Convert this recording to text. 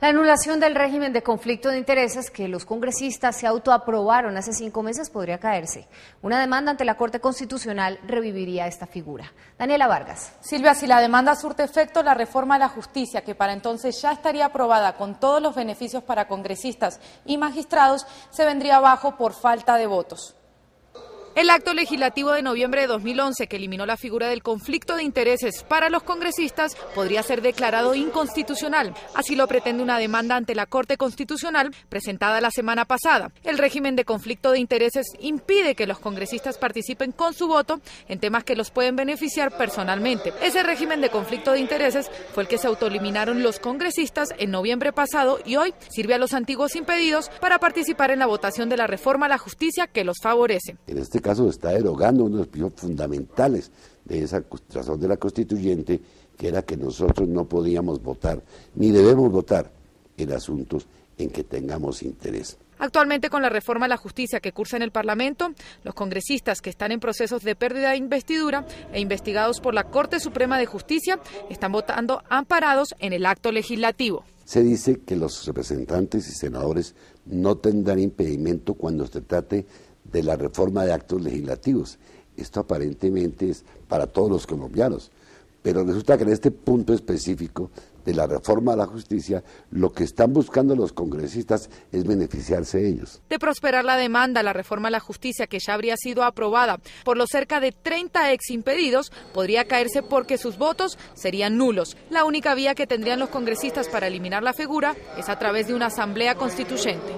La anulación del régimen de conflicto de intereses que los congresistas se autoaprobaron hace cinco meses podría caerse. Una demanda ante la Corte Constitucional reviviría esta figura. Daniela Vargas. Silvia, si la demanda surte efecto, la reforma a la justicia, que para entonces ya estaría aprobada con todos los beneficios para congresistas y magistrados, se vendría abajo por falta de votos. El acto legislativo de noviembre de 2011 que eliminó la figura del conflicto de intereses para los congresistas podría ser declarado inconstitucional. Así lo pretende una demanda ante la Corte Constitucional presentada la semana pasada. El régimen de conflicto de intereses impide que los congresistas participen con su voto en temas que los pueden beneficiar personalmente. Ese régimen de conflicto de intereses fue el que se autoeliminaron los congresistas en noviembre pasado y hoy sirve a los antiguos impedidos para participar en la votación de la reforma a la justicia que los favorece. Este caso se está derogando uno de los principios fundamentales de esa razón de la constituyente, que era que nosotros no podíamos votar, ni debemos votar en asuntos en que tengamos interés. Actualmente, con la reforma a la justicia que cursa en el Parlamento, los congresistas que están en procesos de pérdida de investidura e investigados por la Corte Suprema de Justicia están votando amparados en el acto legislativo. Se dice que los representantes y senadores no tendrán impedimento cuando se trate de de la reforma de actos legislativos. Esto aparentemente es para todos los colombianos, pero resulta que en este punto específico de la reforma a la justicia, lo que están buscando los congresistas es beneficiarse ellos. De prosperar la demanda, la reforma a la justicia, que ya habría sido aprobada por los cerca de 30 ex impedidos, podría caerse porque sus votos serían nulos. La única vía que tendrían los congresistas para eliminar la figura es a través de una asamblea constituyente.